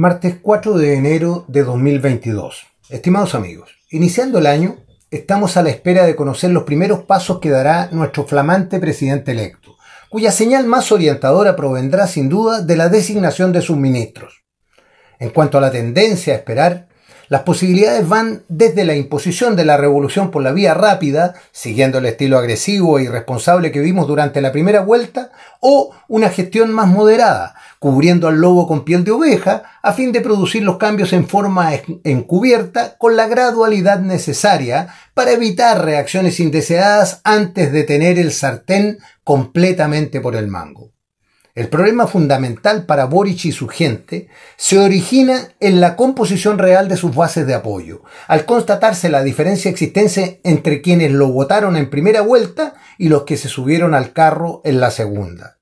Martes 4 de enero de 2022. Estimados amigos, iniciando el año, estamos a la espera de conocer los primeros pasos que dará nuestro flamante presidente electo, cuya señal más orientadora provendrá sin duda de la designación de sus ministros. En cuanto a la tendencia a esperar, las posibilidades van desde la imposición de la revolución por la vía rápida, siguiendo el estilo agresivo e irresponsable que vimos durante la primera vuelta, o una gestión más moderada, cubriendo al lobo con piel de oveja, a fin de producir los cambios en forma encubierta con la gradualidad necesaria para evitar reacciones indeseadas antes de tener el sartén completamente por el mango. El problema fundamental para Boric y su gente se origina en la composición real de sus bases de apoyo, al constatarse la diferencia existente entre quienes lo votaron en primera vuelta y los que se subieron al carro en la segunda.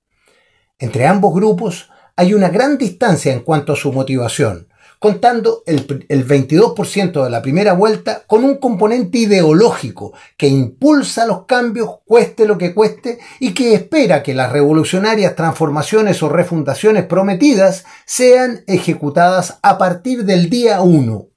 Entre ambos grupos hay una gran distancia en cuanto a su motivación, contando el, 22% de la primera vuelta con un componente ideológico que impulsa los cambios, cueste lo que cueste, y que espera que las revolucionarias transformaciones o refundaciones prometidas sean ejecutadas a partir del día 1,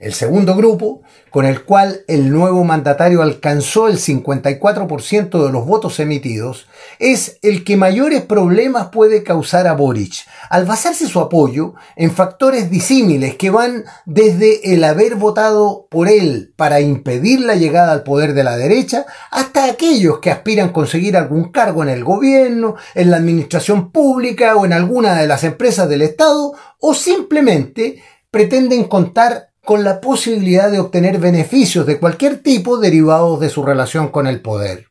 el segundo grupo, con el cual el nuevo mandatario alcanzó el 54% de los votos emitidos, es el que mayores problemas puede causar a Boric, al basarse su apoyo en factores disímiles que van desde el haber votado por él para impedir la llegada al poder de la derecha, hasta aquellos que aspiran a conseguir algún cargo en el gobierno, en la administración pública o en alguna de las empresas del Estado, o simplemente pretenden contar con la posibilidad de obtener beneficios de cualquier tipo derivados de su relación con el poder.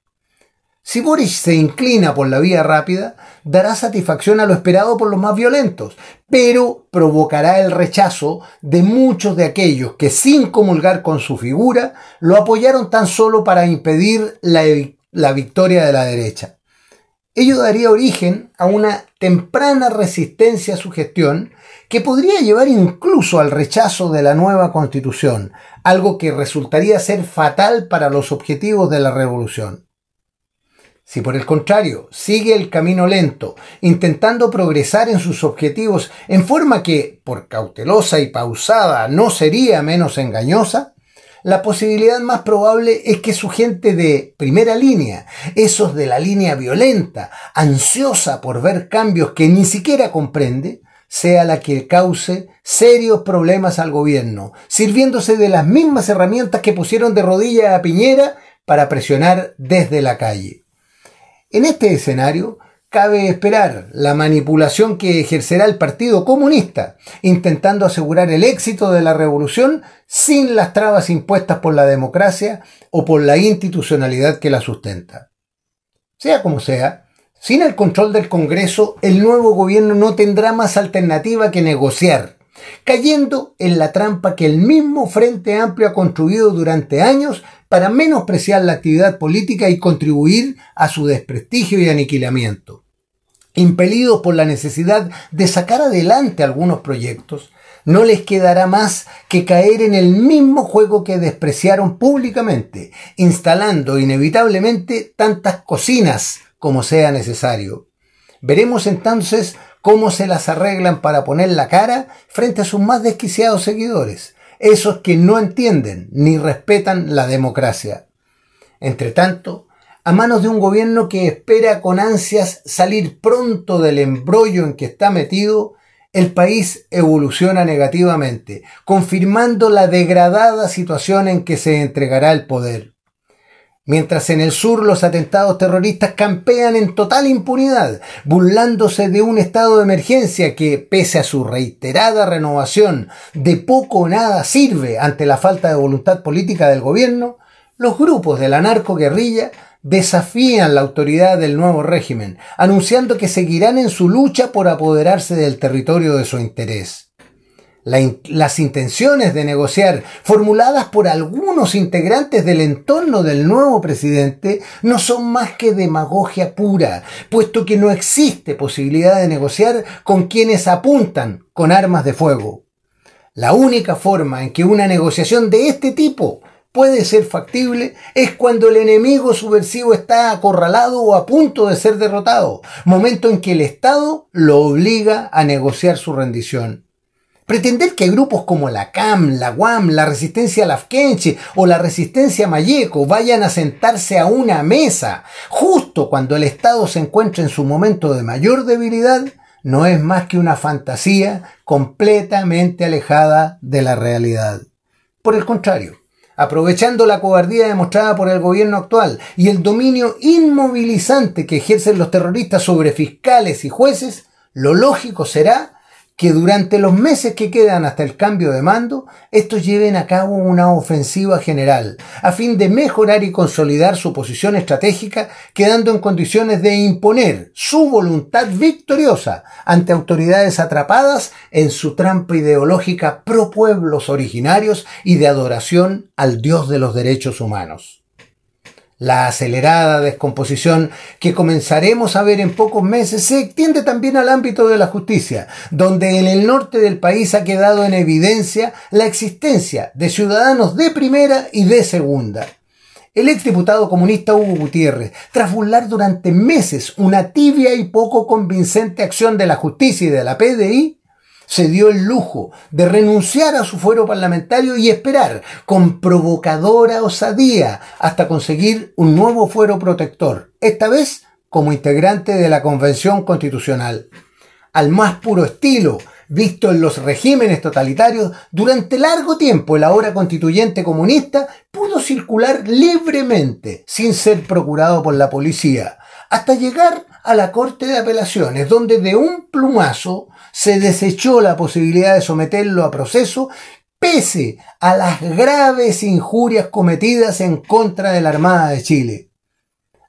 Si Boris se inclina por la vía rápida, dará satisfacción a lo esperado por los más violentos, pero provocará el rechazo de muchos de aquellos que sin comulgar con su figura, lo apoyaron tan solo para impedir la, la victoria de la derecha. Ello daría origen a una temprana resistencia a su gestión que podría llevar incluso al rechazo de la nueva constitución, algo que resultaría ser fatal para los objetivos de la revolución. Si por el contrario sigue el camino lento, intentando progresar en sus objetivos en forma que, por cautelosa y pausada, no sería menos engañosa, la posibilidad más probable es que su gente de primera línea, esos de la línea violenta, ansiosa por ver cambios que ni siquiera comprende, sea la que cause serios problemas al gobierno, sirviéndose de las mismas herramientas que pusieron de rodillas a Piñera para presionar desde la calle. En este escenario, Cabe esperar la manipulación que ejercerá el Partido Comunista, intentando asegurar el éxito de la revolución sin las trabas impuestas por la democracia o por la institucionalidad que la sustenta. Sea como sea, sin el control del Congreso, el nuevo gobierno no tendrá más alternativa que negociar, cayendo en la trampa que el mismo Frente Amplio ha construido durante años para menospreciar la actividad política y contribuir a su desprestigio y aniquilamiento. Impelidos por la necesidad de sacar adelante algunos proyectos, no les quedará más que caer en el mismo juego que despreciaron públicamente, instalando inevitablemente tantas cocinas como sea necesario. Veremos entonces cómo se las arreglan para poner la cara frente a sus más desquiciados seguidores, esos que no entienden ni respetan la democracia. Entretanto, a manos de un gobierno que espera con ansias salir pronto del embrollo en que está metido, el país evoluciona negativamente, confirmando la degradada situación en que se entregará el poder. Mientras en el sur los atentados terroristas campean en total impunidad, burlándose de un estado de emergencia que, pese a su reiterada renovación, de poco o nada sirve ante la falta de voluntad política del gobierno, los grupos de la guerrilla desafían la autoridad del nuevo régimen, anunciando que seguirán en su lucha por apoderarse del territorio de su interés las intenciones de negociar formuladas por algunos integrantes del entorno del nuevo presidente no son más que demagogia pura, puesto que no existe posibilidad de negociar con quienes apuntan con armas de fuego. La única forma en que una negociación de este tipo puede ser factible es cuando el enemigo subversivo está acorralado o a punto de ser derrotado, momento en que el Estado lo obliga a negociar su rendición. Pretender que grupos como la CAM, la UAM, la Resistencia Lafkenche o la Resistencia Mayeco vayan a sentarse a una mesa justo cuando el Estado se encuentra en su momento de mayor debilidad no es más que una fantasía completamente alejada de la realidad. Por el contrario, aprovechando la cobardía demostrada por el gobierno actual y el dominio inmovilizante que ejercen los terroristas sobre fiscales y jueces, lo lógico será que durante los meses que quedan hasta el cambio de mando, estos lleven a cabo una ofensiva general, a fin de mejorar y consolidar su posición estratégica, quedando en condiciones de imponer su voluntad victoriosa ante autoridades atrapadas en su trampa ideológica pro pueblos originarios y de adoración al Dios de los derechos humanos. La acelerada descomposición que comenzaremos a ver en pocos meses se extiende también al ámbito de la justicia, donde en el norte del país ha quedado en evidencia la existencia de ciudadanos de primera y de segunda. El exdiputado comunista Hugo Gutiérrez, tras burlar durante meses una tibia y poco convincente acción de la justicia y de la PDI, se dio el lujo de renunciar a su fuero parlamentario y esperar con provocadora osadía hasta conseguir un nuevo fuero protector, esta vez como integrante de la Convención Constitucional. Al más puro estilo, visto en los regímenes totalitarios, durante largo tiempo el ahora constituyente comunista pudo circular libremente sin ser procurado por la policía, hasta llegar a la Corte de Apelaciones, donde de un plumazo se desechó la posibilidad de someterlo a proceso pese a las graves injurias cometidas en contra de la Armada de Chile,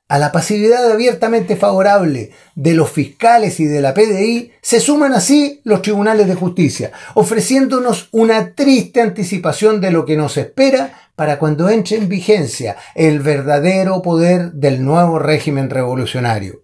a la pasividad abiertamente favorable de los fiscales y de la PDI, se suman así los tribunales de justicia, ofreciéndonos una triste anticipación de lo que nos espera para cuando entre en vigencia el verdadero poder del nuevo régimen revolucionario.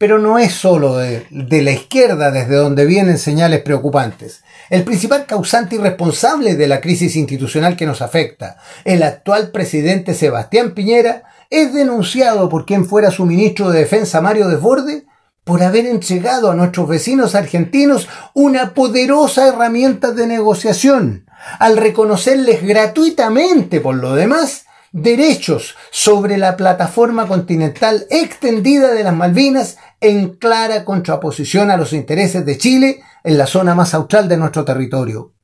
Pero no es solo de, la izquierda desde donde vienen señales preocupantes. El principal causante y responsable de la crisis institucional que nos afecta, el actual presidente Sebastián Piñera, es denunciado por quien fuera su ministro de Defensa Mario Desborde por haber entregado a nuestros vecinos argentinos una poderosa herramienta de negociación, al reconocerles gratuitamente, por lo demás, derechos sobre la plataforma continental extendida de las Malvinas en clara contraposición a los intereses de Chile en la zona más austral de nuestro territorio.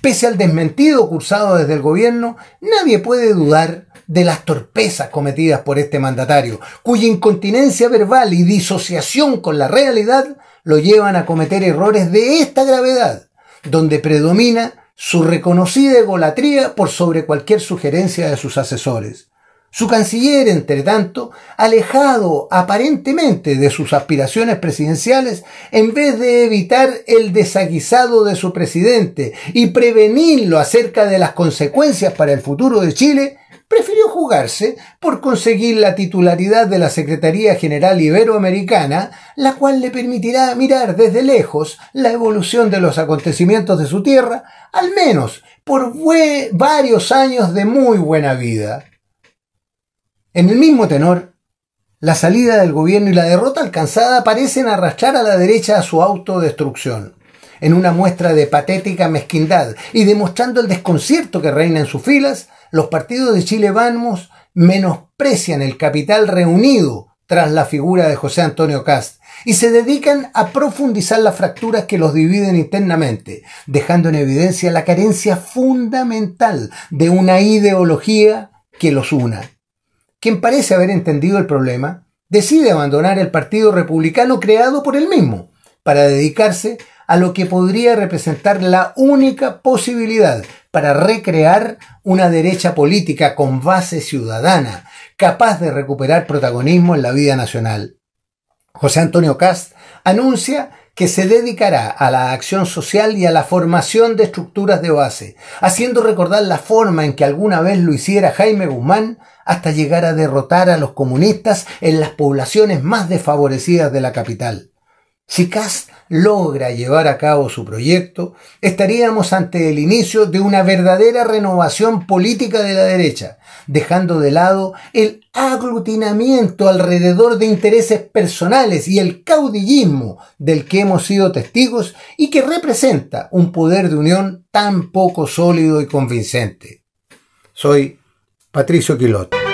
Pese al desmentido cursado desde el gobierno, nadie puede dudar de las torpezas cometidas por este mandatario, cuya incontinencia verbal y disociación con la realidad lo llevan a cometer errores de esta gravedad, donde predomina su reconocida egolatría por sobre cualquier sugerencia de sus asesores. Su canciller, entre tanto, alejado aparentemente de sus aspiraciones presidenciales, en vez de evitar el desaguisado de su presidente y prevenirlo acerca de las consecuencias para el futuro de Chile, prefirió jugarse por conseguir la titularidad de la Secretaría General Iberoamericana, la cual le permitirá mirar desde lejos la evolución de los acontecimientos de su tierra, al menos por varios años de muy buena vida. En el mismo tenor, la salida del gobierno y la derrota alcanzada parecen arrastrar a la derecha a su autodestrucción en una muestra de patética mezquindad y demostrando el desconcierto que reina en sus filas, los partidos de Chile Vamos menosprecian el capital reunido tras la figura de José Antonio Cast y se dedican a profundizar las fracturas que los dividen internamente, dejando en evidencia la carencia fundamental de una ideología que los una. Quien parece haber entendido el problema, decide abandonar el Partido Republicano creado por él mismo para dedicarse a lo que podría representar la única posibilidad para recrear una derecha política con base ciudadana, capaz de recuperar protagonismo en la vida nacional. José Antonio Cast anuncia que se dedicará a la acción social y a la formación de estructuras de base, haciendo recordar la forma en que alguna vez lo hiciera Jaime Guzmán hasta llegar a derrotar a los comunistas en las poblaciones más desfavorecidas de la capital. Si Cas logra llevar a cabo su proyecto, estaríamos ante el inicio de una verdadera renovación política de la derecha, dejando de lado el aglutinamiento alrededor de intereses personales y el caudillismo del que hemos sido testigos y que representa un poder de unión tan poco sólido y convincente. Soy Patricio Quilote.